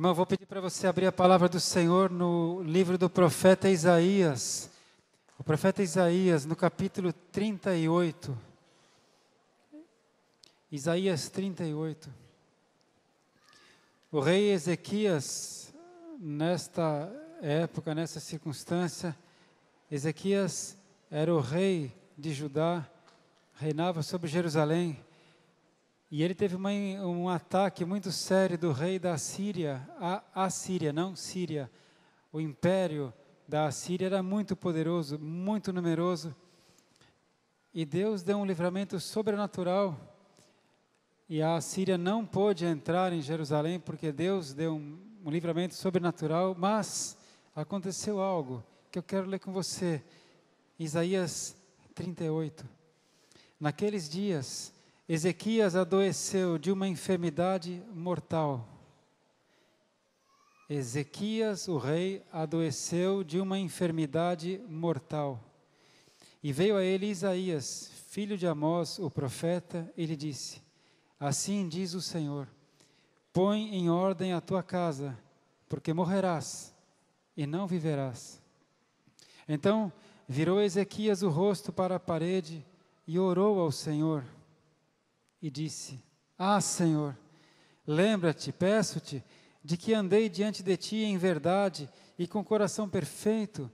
Irmão, vou pedir para você abrir a palavra do Senhor no livro do profeta Isaías. O profeta Isaías, no capítulo 38. Isaías 38. O rei Ezequias, nesta época, nessa circunstância, Ezequias era o rei de Judá, reinava sobre Jerusalém. E ele teve uma, um ataque muito sério do rei da Síria, a Assíria, não Síria. O império da Assíria era muito poderoso, muito numeroso. E Deus deu um livramento sobrenatural. E a Assíria não pôde entrar em Jerusalém porque Deus deu um, um livramento sobrenatural, mas aconteceu algo que eu quero ler com você. Isaías 38. Naqueles dias, Ezequias adoeceu de uma enfermidade mortal. Ezequias, o rei, adoeceu de uma enfermidade mortal. E veio a ele Isaías, filho de Amós, o profeta, e lhe disse: Assim diz o Senhor: Põe em ordem a tua casa, porque morrerás e não viverás. Então virou Ezequias o rosto para a parede e orou ao Senhor e disse: Ah, Senhor, lembra-te, peço-te, de que andei diante de ti em verdade e com coração perfeito,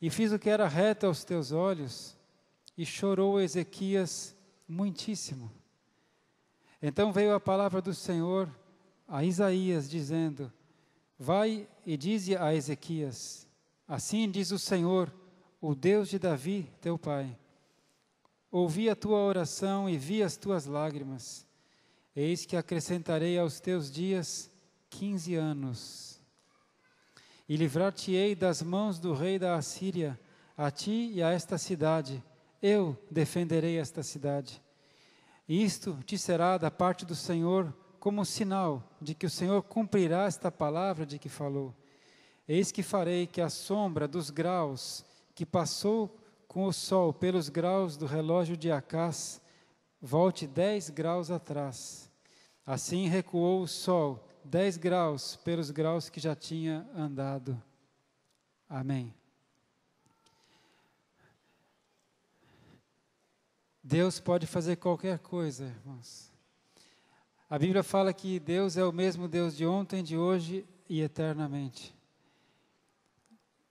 e fiz o que era reto aos teus olhos. E chorou Ezequias muitíssimo. Então veio a palavra do Senhor a Isaías, dizendo: Vai e dize a Ezequias: Assim diz o Senhor, o Deus de Davi, teu pai Ouvi a tua oração e vi as tuas lágrimas. Eis que acrescentarei aos teus dias quinze anos. E livrar-te-ei das mãos do rei da Assíria, a ti e a esta cidade. Eu defenderei esta cidade. isto te será da parte do Senhor como sinal de que o Senhor cumprirá esta palavra de que falou. Eis que farei que a sombra dos graus que passou com o sol pelos graus do relógio de Acás, volte dez graus atrás. Assim recuou o sol dez graus pelos graus que já tinha andado. Amém. Deus pode fazer qualquer coisa, irmãos. A Bíblia fala que Deus é o mesmo Deus de ontem, de hoje e eternamente.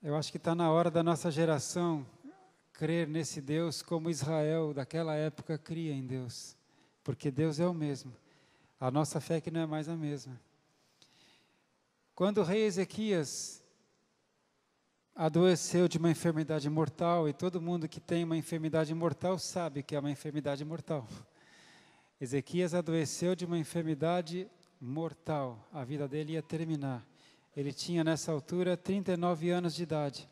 Eu acho que está na hora da nossa geração crer nesse Deus como Israel daquela época cria em Deus, porque Deus é o mesmo. A nossa fé é que não é mais a mesma. Quando o rei Ezequias adoeceu de uma enfermidade mortal, e todo mundo que tem uma enfermidade mortal sabe que é uma enfermidade mortal. Ezequias adoeceu de uma enfermidade mortal, a vida dele ia terminar. Ele tinha nessa altura 39 anos de idade.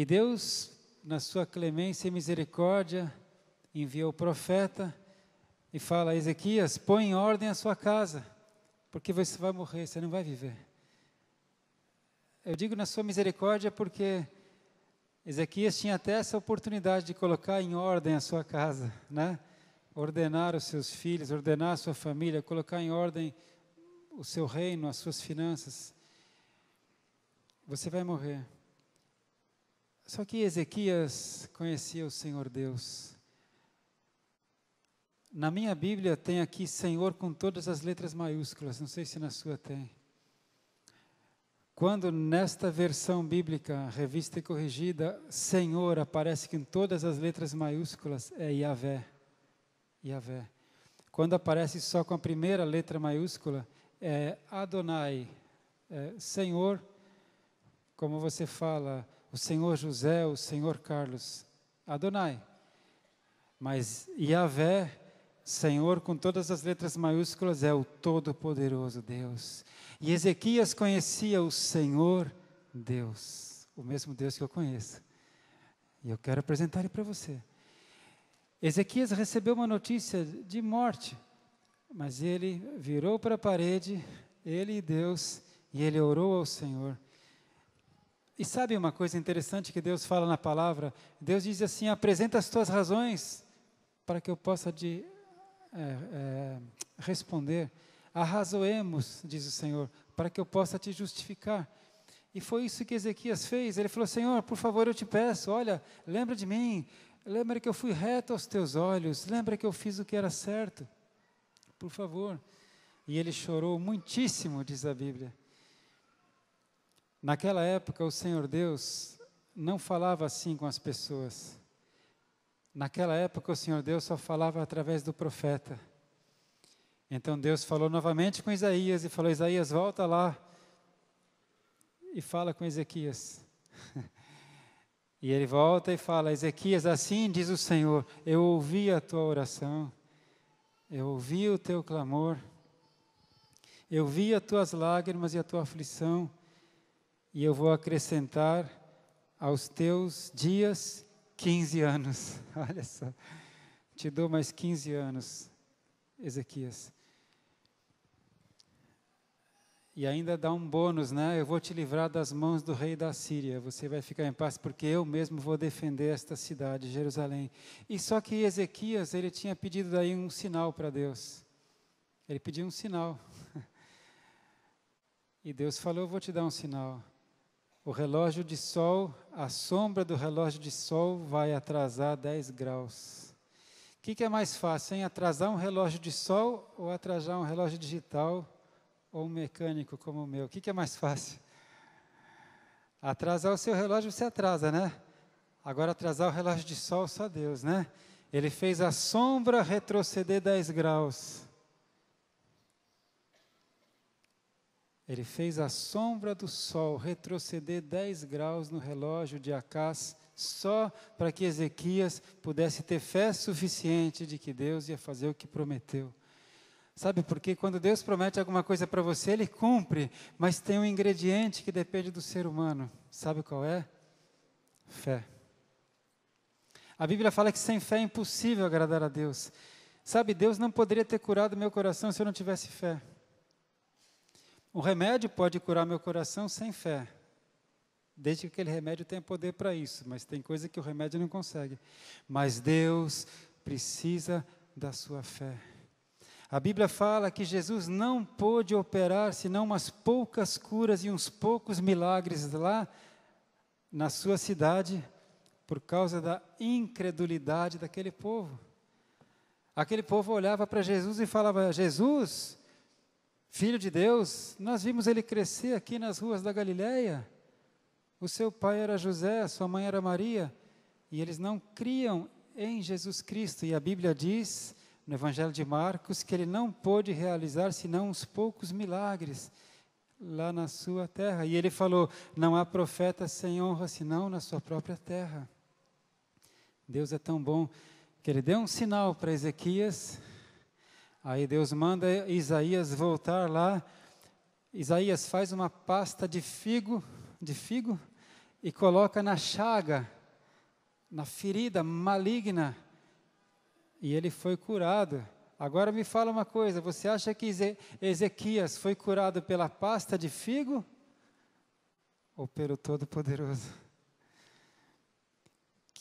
E Deus, na sua clemência e misericórdia, envia o profeta e fala: Ezequias, põe em ordem a sua casa, porque você vai morrer, você não vai viver. Eu digo na sua misericórdia porque Ezequias tinha até essa oportunidade de colocar em ordem a sua casa, né? Ordenar os seus filhos, ordenar a sua família, colocar em ordem o seu reino, as suas finanças. Você vai morrer. Só que Ezequias conhecia o Senhor Deus. Na minha Bíblia tem aqui Senhor com todas as letras maiúsculas, não sei se na sua tem. Quando nesta versão bíblica, revista e corrigida, Senhor aparece com todas as letras maiúsculas, é Yahvé. Yahvé. Quando aparece só com a primeira letra maiúscula, é Adonai. É Senhor, como você fala, o senhor José, o senhor Carlos, Adonai. Mas Yahvé, Senhor, com todas as letras maiúsculas, é o Todo-Poderoso Deus. E Ezequias conhecia o Senhor Deus, o mesmo Deus que eu conheço. E eu quero apresentar ele para você. Ezequias recebeu uma notícia de morte, mas ele virou para a parede, ele e Deus, e ele orou ao Senhor. E sabe uma coisa interessante que Deus fala na palavra? Deus diz assim: apresenta as tuas razões para que eu possa te é, é, responder. Arrazoemos, diz o Senhor, para que eu possa te justificar. E foi isso que Ezequias fez. Ele falou: Senhor, por favor, eu te peço, olha, lembra de mim, lembra que eu fui reto aos teus olhos, lembra que eu fiz o que era certo. Por favor. E ele chorou muitíssimo, diz a Bíblia. Naquela época, o Senhor Deus não falava assim com as pessoas. Naquela época, o Senhor Deus só falava através do profeta. Então Deus falou novamente com Isaías e falou: Isaías, volta lá e fala com Ezequias. e ele volta e fala: Ezequias, assim diz o Senhor: Eu ouvi a tua oração, eu ouvi o teu clamor, eu vi as tuas lágrimas e a tua aflição e eu vou acrescentar aos teus dias 15 anos. Olha só, te dou mais 15 anos, Ezequias. E ainda dá um bônus, né? Eu vou te livrar das mãos do rei da Síria. Você vai ficar em paz, porque eu mesmo vou defender esta cidade, Jerusalém. E só que Ezequias, ele tinha pedido daí um sinal para Deus. Ele pediu um sinal. E Deus falou: Eu vou te dar um sinal. O relógio de sol, a sombra do relógio de sol vai atrasar 10 graus. O que, que, é mais fácil, hein? Atrasar um relógio de sol ou atrasar um relógio digital ou um mecânico como o meu? O que, que é mais fácil? Atrasar o seu relógio você atrasa, né? Agora atrasar o relógio de sol, só Deus, né? Ele fez a sombra retroceder 10 graus. Ele fez a sombra do sol retroceder 10 graus no relógio de Acás, só para que Ezequias pudesse ter fé suficiente de que Deus ia fazer o que prometeu. Sabe por quê? Quando Deus promete alguma coisa para você, ele cumpre, mas tem um ingrediente que depende do ser humano. Sabe qual é? Fé. A Bíblia fala que sem fé é impossível agradar a Deus. Sabe, Deus não poderia ter curado meu coração se eu não tivesse fé. Um remédio pode curar meu coração sem fé, desde que aquele remédio tenha poder para isso, mas tem coisa que o remédio não consegue. Mas Deus precisa da sua fé. A Bíblia fala que Jesus não pôde operar senão umas poucas curas e uns poucos milagres lá na sua cidade, por causa da incredulidade daquele povo. Aquele povo olhava para Jesus e falava: Jesus, filho de Deus, nós vimos ele crescer aqui nas ruas da Galileia. O seu pai era José, sua mãe era Maria, e eles não criam em Jesus Cristo. E a Bíblia diz no Evangelho de Marcos que ele não pôde realizar senão uns poucos milagres lá na sua terra. E ele falou: Não há profeta sem honra senão na sua própria terra. Deus é tão bom que ele deu um sinal para Ezequias Aí Deus manda Isaías voltar lá. Isaías faz uma pasta de figo, de figo, e coloca na chaga, na ferida maligna, e ele foi curado. Agora me fala uma coisa, você acha que Ezequias foi curado pela pasta de figo ou pelo Todo-Poderoso?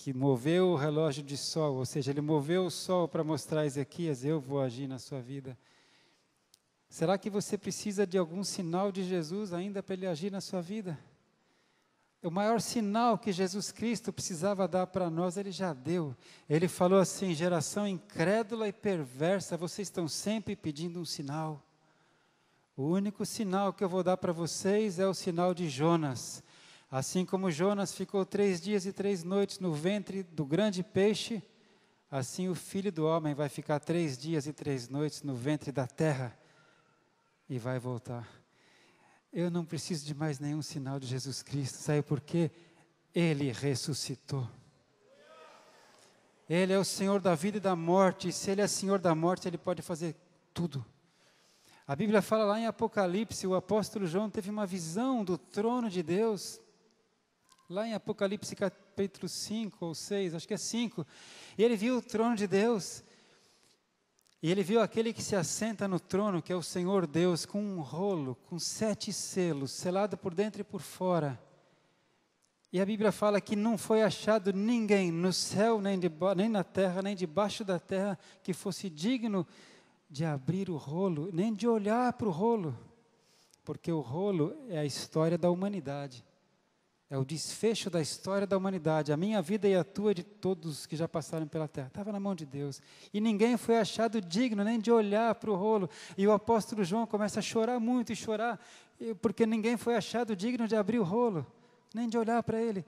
que moveu o relógio de sol, ou seja, ele moveu o sol para mostrar a Ezequias, eu vou agir na sua vida. Será que você precisa de algum sinal de Jesus ainda para ele agir na sua vida? O maior sinal que Jesus Cristo precisava dar para nós, ele já deu. Ele falou assim: geração incrédula e perversa, vocês estão sempre pedindo um sinal. O único sinal que eu vou dar para vocês é o sinal de Jonas. Assim como Jonas ficou três dias e três noites no ventre do grande peixe, assim o filho do homem vai ficar três dias e três noites no ventre da terra e vai voltar. Eu não preciso de mais nenhum sinal de Jesus Cristo, sabe por quê? Ele ressuscitou. Ele é o Senhor da vida e da morte, e se Ele é Senhor da morte, Ele pode fazer tudo. A Bíblia fala lá em Apocalipse: o apóstolo João teve uma visão do trono de Deus lá em Apocalipse capítulo 5 ou 6, acho que é 5, e ele viu o trono de Deus, e ele viu aquele que se assenta no trono, que é o Senhor Deus, com um rolo, com sete selos, selado por dentro e por fora. E a Bíblia fala que não foi achado ninguém no céu, nem, de, nem na terra, nem debaixo da terra, que fosse digno de abrir o rolo, nem de olhar para o rolo, porque o rolo é a história da humanidade. É o desfecho da história da humanidade, a minha vida e a tua é de todos que já passaram pela terra. Estava na mão de Deus. E ninguém foi achado digno nem de olhar para o rolo. E o apóstolo João começa a chorar muito e chorar, porque ninguém foi achado digno de abrir o rolo, nem de olhar para ele.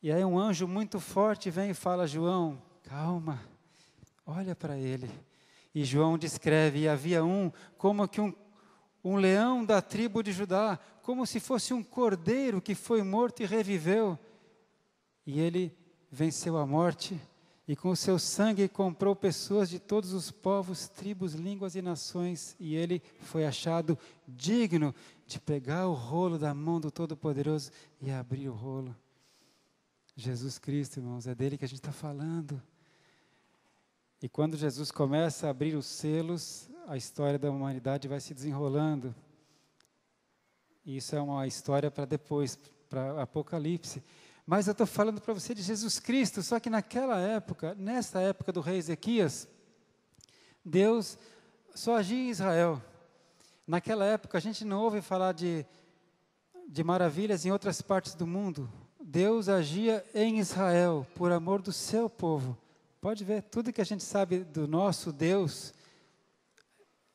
E aí um anjo muito forte vem e fala: João, calma, olha para ele. E João descreve: e havia um como que um um leão da tribo de Judá, como se fosse um cordeiro que foi morto e reviveu. E ele venceu a morte e com o seu sangue comprou pessoas de todos os povos, tribos, línguas e nações, e ele foi achado digno de pegar o rolo da mão do Todo-Poderoso e abrir o rolo. Jesus Cristo, irmãos, é dele que a gente está falando. E quando Jesus começa a abrir os selos, a história da humanidade vai se desenrolando. E isso é uma história para depois, para Apocalipse. Mas eu estou falando para você de Jesus Cristo, só que naquela época, nessa época do rei Ezequias, Deus só agia em Israel. Naquela época, a gente não ouve falar de, de maravilhas em outras partes do mundo. Deus agia em Israel, por amor do seu povo. Pode ver, tudo que a gente sabe do nosso Deus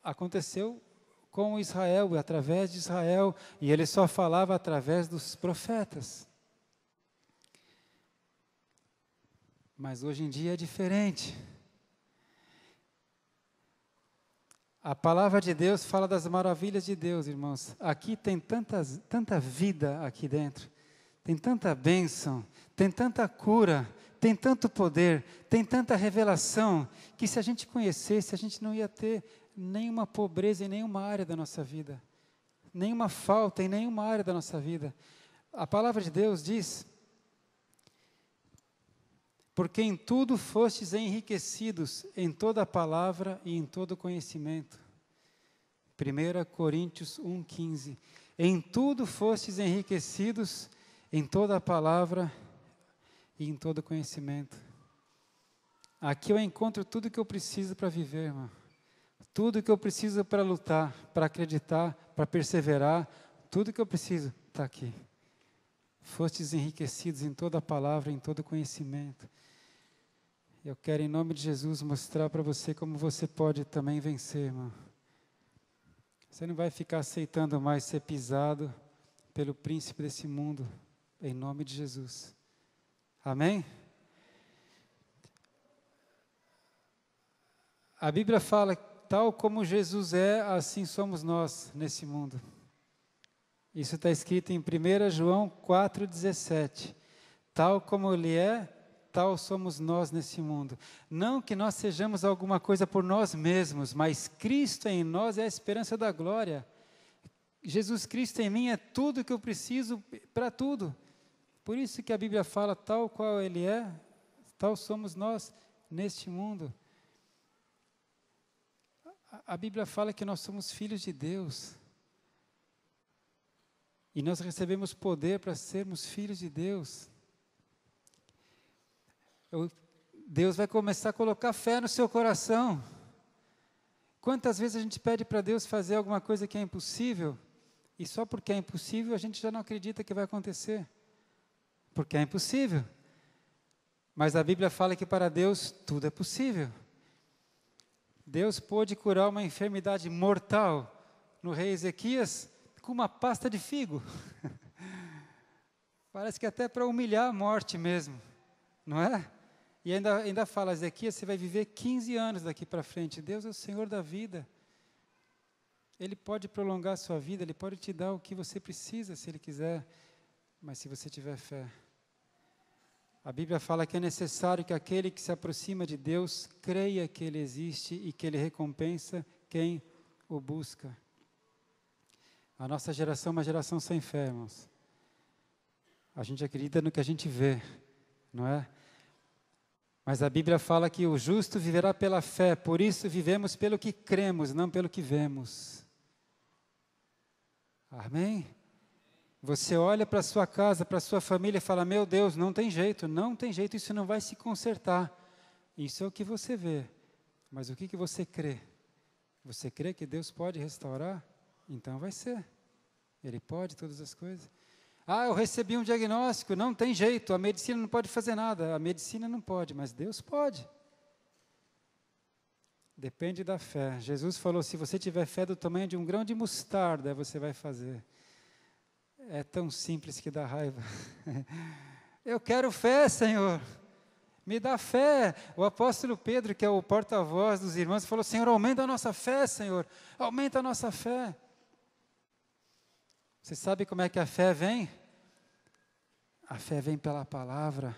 aconteceu com Israel através de Israel, e ele só falava através dos profetas. Mas hoje em dia é diferente. A palavra de Deus fala das maravilhas de Deus, irmãos. Aqui tem tantas, tanta vida aqui dentro, tem tanta bênção, tem tanta cura, tem tanto poder, tem tanta revelação, que se a gente conhecesse, a gente não ia ter nenhuma pobreza em nenhuma área da nossa vida, nenhuma falta em nenhuma área da nossa vida. A palavra de Deus diz: Porque em tudo fostes enriquecidos, em toda a palavra e em todo conhecimento. 1 Coríntios 1,15. Em tudo fostes enriquecidos, em toda a palavra e em todo conhecimento. Aqui eu encontro tudo que eu preciso para viver, irmão. Tudo que eu preciso para lutar, para acreditar, para perseverar, tudo que eu preciso está aqui. Fostes enriquecidos em toda a palavra, em todo conhecimento. Eu quero, em nome de Jesus, mostrar para você como você pode também vencer, irmão. Você não vai ficar aceitando mais ser pisado pelo príncipe desse mundo, em nome de Jesus. Amém? A Bíblia fala tal como Jesus é, assim somos nós nesse mundo. Isso está escrito em 1 João 4,17. Tal como Ele é, tal somos nós nesse mundo. Não que nós sejamos alguma coisa por nós mesmos, mas Cristo em nós é a esperança da glória. Jesus Cristo em mim é tudo que eu preciso para tudo. Por isso que a Bíblia fala: tal qual Ele é, tal somos nós neste mundo. A, Bíblia fala que nós somos filhos de Deus. E nós recebemos poder para sermos filhos de Deus. Eu, Deus vai começar a colocar fé no seu coração. Quantas vezes a gente pede para Deus fazer alguma coisa que é impossível, e só porque é impossível a gente já não acredita que vai acontecer? Porque é impossível. Mas a Bíblia fala que para Deus tudo é possível. Deus pôde curar uma enfermidade mortal no rei Ezequias com uma pasta de figo. Parece que até para humilhar a morte mesmo, não é? E ainda, ainda fala, Ezequias, você vai viver 15 anos daqui para frente. Deus é o Senhor da vida. Ele pode prolongar a sua vida, Ele pode te dar o que você precisa, se Ele quiser, mas se você tiver fé. A Bíblia fala que é necessário que aquele que se aproxima de Deus creia que Ele existe e que Ele recompensa quem o busca. A nossa geração é uma geração sem fé, irmãos. A gente acredita no que a gente vê, não é? Mas a Bíblia fala que o justo viverá pela fé, por isso vivemos pelo que cremos, não pelo que vemos. Amém? Você olha para sua casa, para sua família e fala: Meu Deus, não tem jeito, não tem jeito, isso não vai se consertar. Isso é o que você vê. Mas o que, que você crê? Você crê que Deus pode restaurar? Então vai ser. Ele pode todas as coisas. Ah, eu recebi um diagnóstico, não tem jeito, a medicina não pode fazer nada. A medicina não pode, mas Deus pode. Depende da fé. Jesus falou: se você tiver fé do tamanho de um grão de mostarda, você vai fazer. É tão simples que dá raiva. Eu quero fé, Senhor. Me dá fé. O apóstolo Pedro, que é o porta-voz dos irmãos, falou: Senhor, aumenta a nossa fé, Senhor. Aumenta a nossa fé. Você sabe como é que a fé vem? A fé vem pela palavra.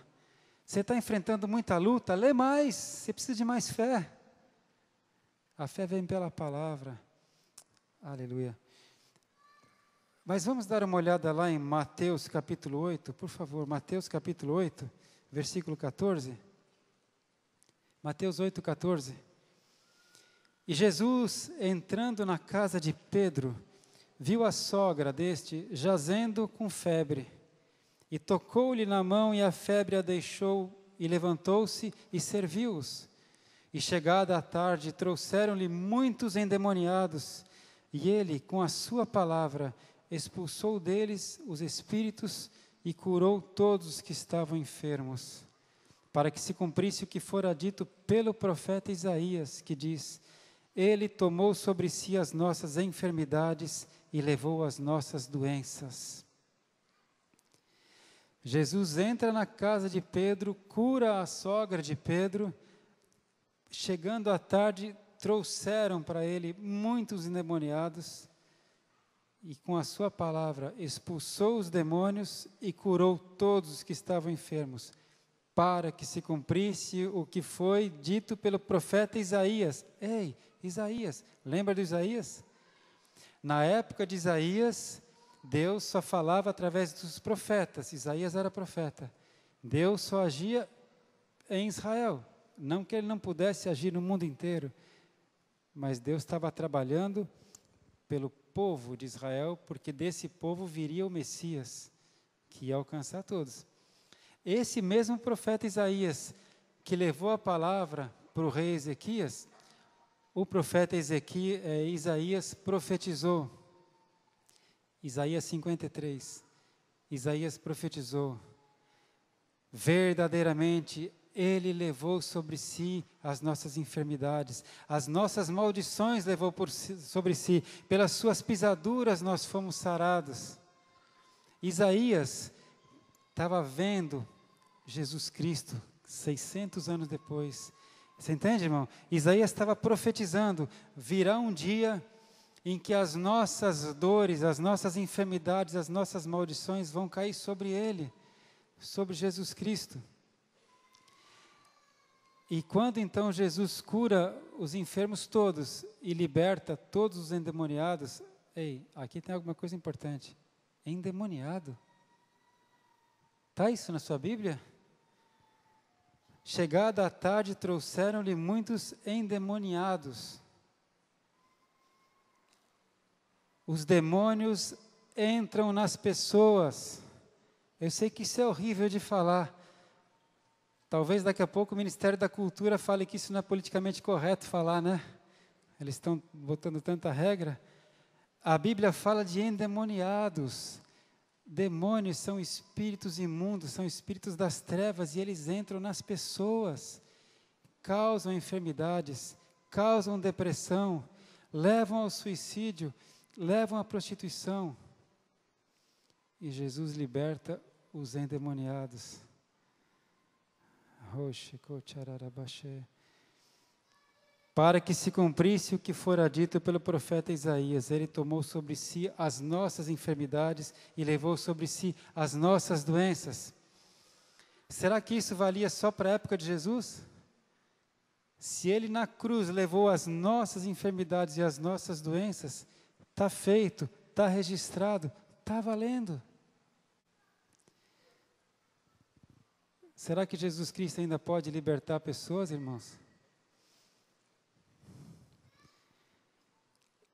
Você está enfrentando muita luta? Lê mais. Você precisa de mais fé. A fé vem pela palavra. Aleluia. Mas vamos dar uma olhada lá em Mateus capítulo 8, por favor, Mateus capítulo 8, versículo 14. Mateus 8, 14. E Jesus, entrando na casa de Pedro, viu a sogra deste jazendo com febre, e tocou-lhe na mão, e a febre a deixou, e levantou-se e serviu-os. E chegada a tarde, trouxeram-lhe muitos endemoniados, e ele, com a sua palavra, expulsou deles os espíritos e curou todos os que estavam enfermos, para que se cumprisse o que fora dito pelo profeta Isaías, que diz: Ele tomou sobre si as nossas enfermidades e levou as nossas doenças. Jesus entra na casa de Pedro, cura a sogra de Pedro. Chegando à tarde, trouxeram para ele muitos endemoniados e com a sua palavra expulsou os demônios e curou todos os que estavam enfermos, para que se cumprisse o que foi dito pelo profeta Isaías. Ei, Isaías, lembra de Isaías? Na época de Isaías, Deus só falava através dos profetas. Isaías era profeta. Deus só agia em Israel. Não que ele não pudesse agir no mundo inteiro, mas Deus estava trabalhando pelo povo de Israel, porque desse povo viria o Messias, que ia alcançar todos. Esse mesmo profeta Isaías, que levou a palavra para o rei Ezequias, o profeta Ezequias, é, Isaías profetizou. Isaías 53. Isaías profetizou: Verdadeiramente ele levou sobre si as nossas enfermidades, as nossas maldições levou si, sobre si, pelas suas pisaduras nós fomos sarados. Isaías estava vendo Jesus Cristo 600 anos depois. Você entende, irmão? Isaías estava profetizando: virá um dia em que as nossas dores, as nossas enfermidades, as nossas maldições vão cair sobre ele, sobre Jesus Cristo. E quando então Jesus cura os enfermos todos e liberta todos os endemoniados, ei, aqui tem alguma coisa importante. Endemoniado? Está isso na sua Bíblia? Chegada a tarde, trouxeram-lhe muitos endemoniados. Os demônios entram nas pessoas. Eu sei que isso é horrível de falar, Talvez daqui a pouco o Ministério da Cultura fale que isso não é politicamente correto falar, né? Eles estão botando tanta regra. A Bíblia fala de endemoniados. Demônios são espíritos imundos, são espíritos das trevas e eles entram nas pessoas, causam enfermidades, causam depressão, levam ao suicídio, levam à prostituição. E Jesus liberta os endemoniados. Para que se cumprisse o que fora dito pelo profeta Isaías, ele tomou sobre si as nossas enfermidades e levou sobre si as nossas doenças. Será que isso valia só para a época de Jesus? Se ele na cruz levou as nossas enfermidades e as nossas doenças, está feito, está registrado, está valendo. Será que Jesus Cristo ainda pode libertar pessoas, irmãos?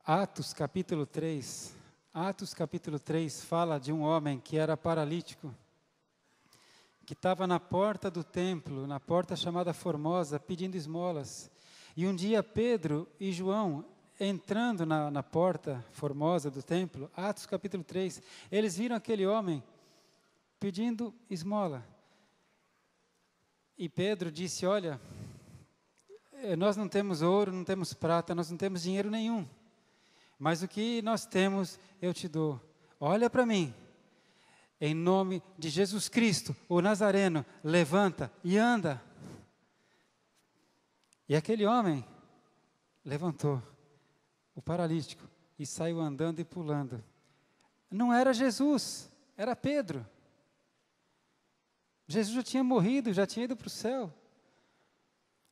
Atos capítulo 3. Atos capítulo 3 fala de um homem que era paralítico, que estava na porta do templo, na porta chamada Formosa, pedindo esmolas. E um dia Pedro e João, entrando na, na porta formosa do templo, Atos capítulo 3, eles viram aquele homem pedindo esmola. E Pedro disse: Olha, eh, nós não temos ouro, não temos prata, nós não temos dinheiro nenhum, mas o que nós temos eu te dou. Olha para mim, em nome de Jesus Cristo, o Nazareno, levanta e anda. E aquele homem levantou, o paralítico, e saiu andando e pulando. Não era Jesus, era Pedro. Jesus já tinha morrido, já tinha ido para o céu.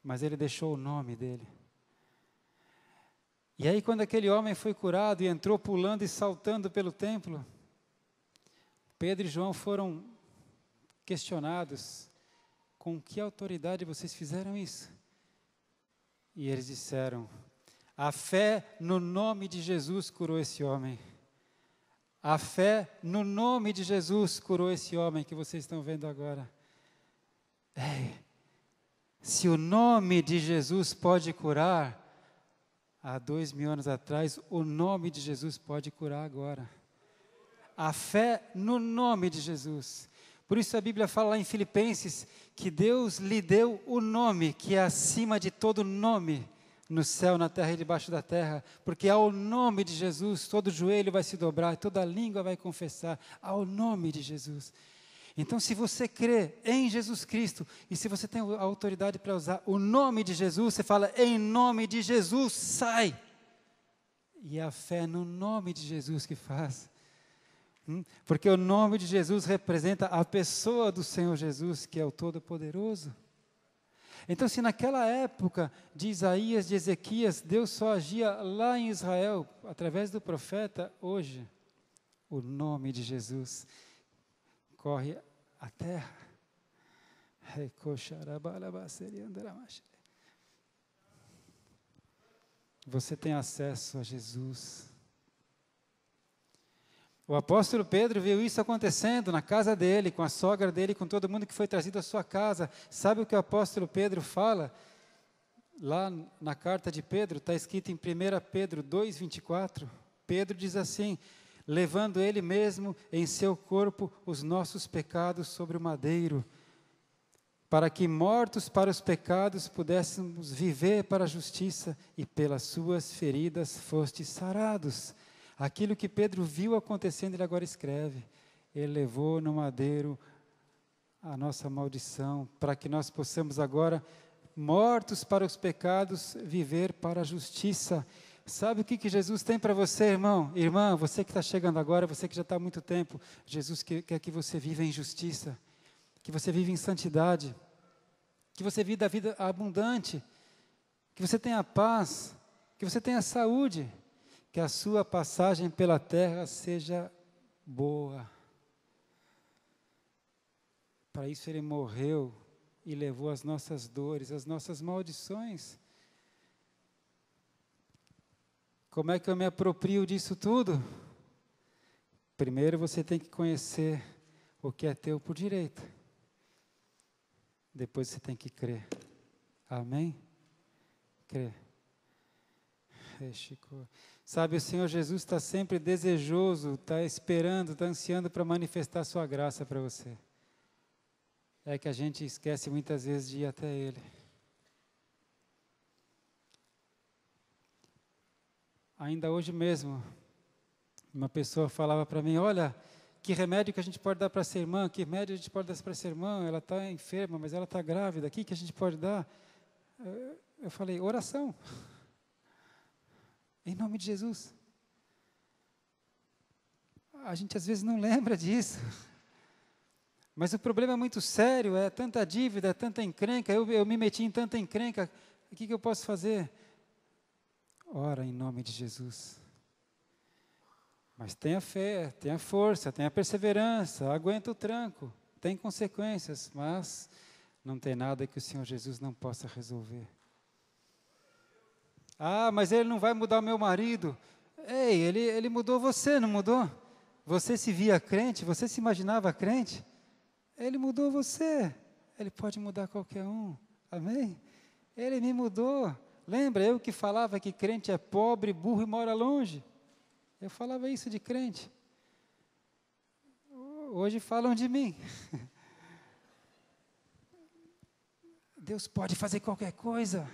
Mas ele deixou o nome dele. E aí, quando aquele homem foi curado e entrou pulando e saltando pelo templo, Pedro e João foram questionados: com que autoridade vocês fizeram isso? E eles disseram: a fé no nome de Jesus curou esse homem. A fé no nome de Jesus curou esse homem que vocês estão vendo agora. Ei, é, se o nome de Jesus pode curar, há dois mil anos atrás, o nome de Jesus pode curar agora. A fé no nome de Jesus. Por isso a Bíblia fala lá em Filipenses que Deus lhe deu o nome que é acima de todo nome no céu, na terra e debaixo da terra, porque ao nome de Jesus todo joelho vai se dobrar, toda língua vai confessar, ao nome de Jesus. Então, se você crê em Jesus Cristo e se você tem a autoridade para usar o nome de Jesus, você fala: em nome de Jesus, sai! E a fé no nome de Jesus que faz. Hum? Porque o nome de Jesus representa a pessoa do Senhor Jesus, que é o Todo-Poderoso. Então, se naquela época de Isaías, de Ezequias, Deus só agia lá em Israel, através do profeta, hoje, o nome de Jesus corre a terra. Você tem acesso a Jesus. O apóstolo Pedro viu isso acontecendo na casa dele, com a sogra dele, com todo mundo que foi trazido à sua casa. Sabe o que o apóstolo Pedro fala? Lá na carta de Pedro, está escrito em 1 Pedro 2,24. Pedro diz assim: levando ele mesmo em seu corpo os nossos pecados sobre o madeiro, para que mortos para os pecados pudéssemos viver para a justiça e pelas suas feridas fostes sarados. Aquilo que Pedro viu acontecendo, ele agora escreve. Ele levou no madeiro a nossa maldição, para que nós possamos agora, mortos para os pecados, viver para a justiça. Sabe o que, que Jesus tem para você, irmão? Irmã, você que está chegando agora, você que já está há muito tempo, Jesus quer, que você viva em justiça, que você viva em santidade, que você viva a vida abundante, que você tenha paz, que você tenha saúde que a sua passagem pela terra seja boa. Para isso ele morreu e levou as nossas dores, as nossas maldições. Como é que eu me aproprio disso tudo? Primeiro você tem que conhecer o que é teu por direito. Depois você tem que crer. Amém? Crer. É, Chico. Sabe, o Senhor Jesus está sempre desejoso, está esperando, está ansiando para manifestar sua graça para você. É que a gente esquece muitas vezes de ir até Ele. Ainda hoje mesmo, uma pessoa falava para mim: Olha, que remédio que a gente pode dar para essa irmã? Que remédio a gente pode dar para essa irmã? Ela está enferma, mas ela está grávida. O que, que a gente pode dar? Eu falei: Oração. Em nome de Jesus. A gente às vezes não lembra disso. Mas o problema é muito sério, é tanta dívida, é tanta encrenca, eu, eu me meti em tanta encrenca, o que, que eu posso fazer? Ora em nome de Jesus. Mas tenha fé, tenha força, tenha perseverança, aguenta o tranco. Tem consequências, mas não tem nada que o Senhor Jesus não possa resolver. Ah, mas ele não vai mudar meu marido. Ei, ele, ele mudou você, não mudou? Você se via crente, você se imaginava crente? Ele mudou você. Ele pode mudar qualquer um. Amém? Ele me mudou. Lembra eu que falava que crente é pobre, burro e mora longe? Eu falava isso de crente. Hoje falam de mim. Deus pode fazer qualquer coisa.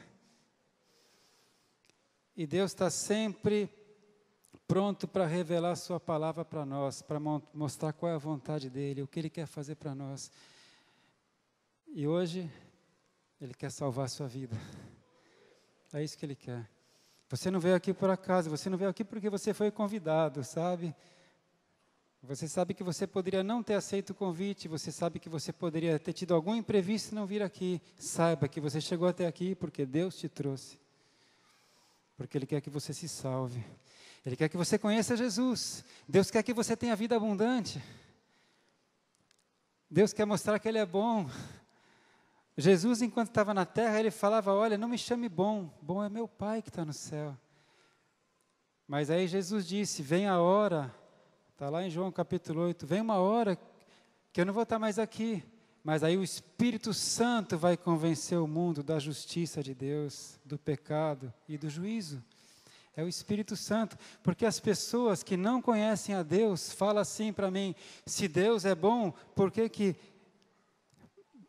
E Deus está sempre pronto para revelar Sua palavra para nós, para mostrar qual é a vontade dEle, o que Ele quer fazer para nós. E hoje, Ele quer salvar a sua vida. É isso que Ele quer. Você não veio aqui por acaso, você não veio aqui porque você foi convidado, sabe? Você sabe que você poderia não ter aceito o convite, você sabe que você poderia ter tido algum imprevisto e não vir aqui. Saiba que você chegou até aqui porque Deus te trouxe porque Ele quer que você se salve. Ele quer que você conheça Jesus. Deus quer que você tenha vida abundante. Deus quer mostrar que Ele é bom. Jesus, enquanto estava na terra, ele falava: Olha, não me chame bom, bom é meu Pai que está no céu. Mas aí Jesus disse: Vem a hora, está lá em João capítulo 8, vem uma hora que eu não vou estar mais aqui, mas aí o Espírito Santo vai convencer o mundo da justiça de Deus, do pecado e do juízo. É o Espírito Santo, porque as pessoas que não conhecem a Deus falam assim para mim: se Deus é bom, por que que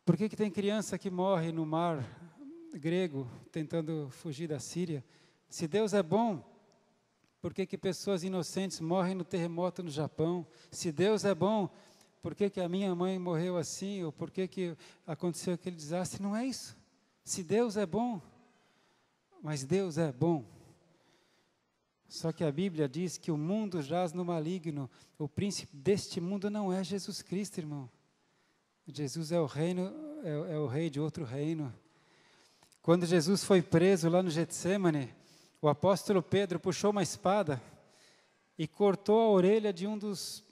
por que, que tem criança que morre no mar grego tentando fugir da Síria? Se Deus é bom, por que, que pessoas inocentes morrem no terremoto no Japão? Se Deus é bom, por que, que a minha mãe morreu assim, ou por que, que aconteceu aquele desastre. Não é isso. Se Deus é bom, mas Deus é bom. Só que a Bíblia diz que o mundo jaz no maligno. O príncipe deste mundo não é Jesus Cristo, irmão. Jesus é o reino, é, é o rei de outro reino. Quando Jesus foi preso lá no Getsemane, o apóstolo Pedro puxou uma espada e cortou a orelha de um dos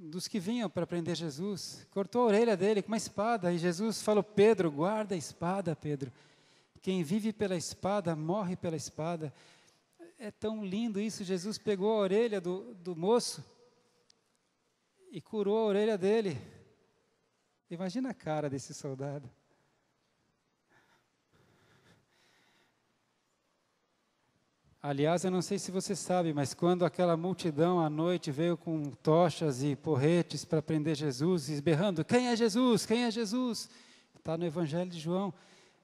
dos que vinham para prender Jesus, cortou a orelha dele com uma espada, e Jesus falou: Pedro, guarda a espada, Pedro. Quem vive pela espada, morre pela espada. É tão lindo isso. Jesus pegou a orelha do, do moço e curou a orelha dele. Imagina a cara desse soldado. Aliás, eu não sei se você sabe, mas quando aquela multidão à noite veio com tochas e porretes para prender Jesus, esberrando: Quem é Jesus? Quem é Jesus? Está no Evangelho de João.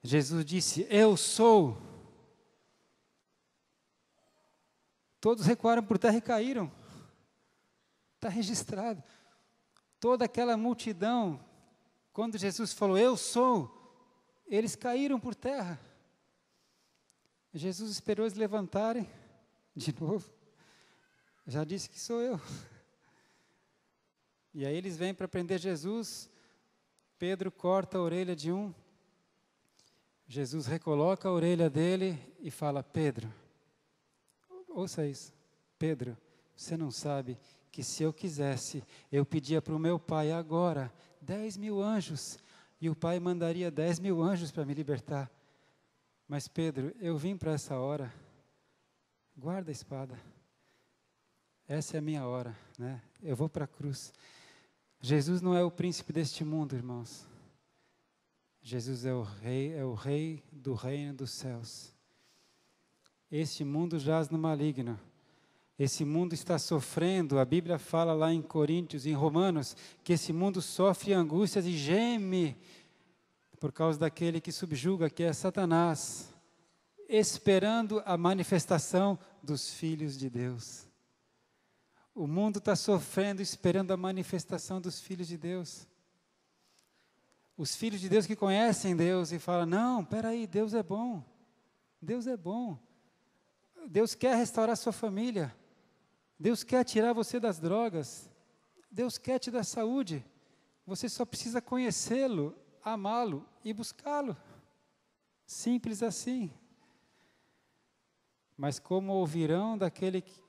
Jesus disse: Eu sou. Todos recuaram por terra e caíram. Está registrado. Toda aquela multidão, quando Jesus falou: Eu sou, eles caíram por terra. Jesus esperou eles levantarem de novo. Já disse que sou eu. E aí eles vêm para prender Jesus. Pedro corta a orelha de um. Jesus recoloca a orelha dele e fala: Pedro, ouça isso. Pedro, você não sabe que se eu quisesse, eu pedia para o meu pai agora dez mil anjos, e o pai mandaria dez mil anjos para me libertar. Mas Pedro, eu vim para essa hora, guarda a espada. Essa é a minha hora, né? Eu vou para a cruz. Jesus não é o príncipe deste mundo, irmãos. Jesus é o rei, é o rei do reino dos céus. Este mundo jaz no maligno. Esse mundo está sofrendo, a Bíblia fala lá em Coríntios, em Romanos, que esse mundo sofre angústias e geme por causa daquele que subjuga, que é Satanás, esperando a manifestação dos filhos de Deus. O mundo está sofrendo, esperando a manifestação dos filhos de Deus. Os filhos de Deus que conhecem Deus e falam: Não, peraí, Deus é bom. Deus é bom. Deus quer restaurar sua família. Deus quer tirar você das drogas. Deus quer te dar saúde. Você só precisa conhecê-lo, amá-lo e buscá-lo. Simples assim. Mas como ouvirão daquele que,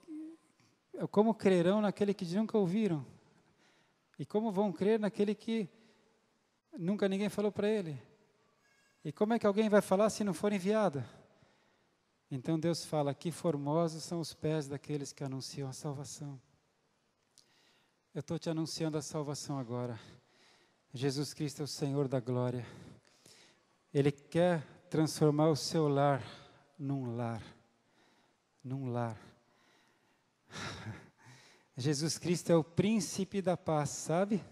como crerão naquele que nunca ouviram? E como vão crer naquele que nunca ninguém falou para ele? E como é que alguém vai falar se não for enviado? Então Deus fala: Que formosos são os pés daqueles que anunciam a salvação. Eu estou te anunciando a salvação agora. Jesus Cristo é o Senhor da glória. Ele quer transformar o seu lar num lar. Num lar. Jesus Cristo é o príncipe da paz, sabe?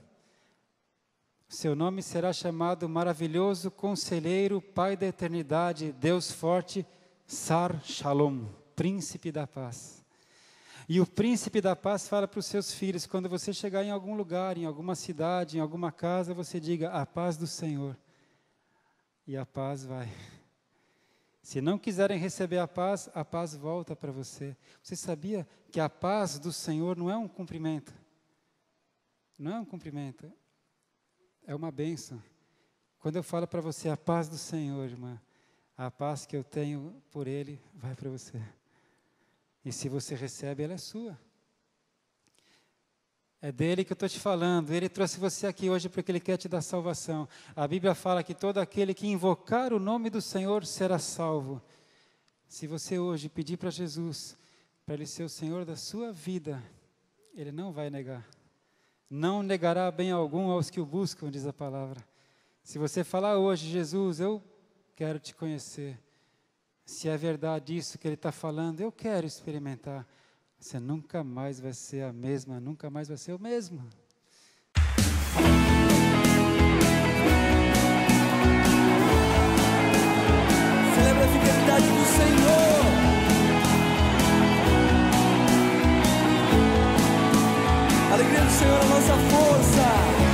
Seu nome será chamado maravilhoso conselheiro, pai da eternidade, Deus forte, Sar Shalom, príncipe da paz. E o príncipe da paz fala para os seus filhos: quando você chegar em algum lugar, em alguma cidade, em alguma casa, você diga a paz do Senhor. E a paz vai. Se não quiserem receber a paz, a paz volta para você. Você sabia que a paz do Senhor não é um cumprimento? Não é um cumprimento. É uma benção. Quando eu falo para você a paz do Senhor, irmã, a paz que eu tenho por Ele vai para você. E se você recebe, ela é sua. É dele que eu estou te falando. Ele trouxe você aqui hoje porque ele quer te dar salvação. A Bíblia fala que todo aquele que invocar o nome do Senhor será salvo. Se você hoje pedir para Jesus, para ele ser o Senhor da sua vida, ele não vai negar. Não negará bem algum aos que o buscam, diz a palavra. Se você falar hoje, Jesus, eu quero te conhecer se é verdade isso que ele está falando, eu quero experimentar. Você nunca mais vai ser a mesma, nunca mais vai ser o mesmo. Celebra a fidelidade do Senhor. A alegria do Senhor é a nossa força.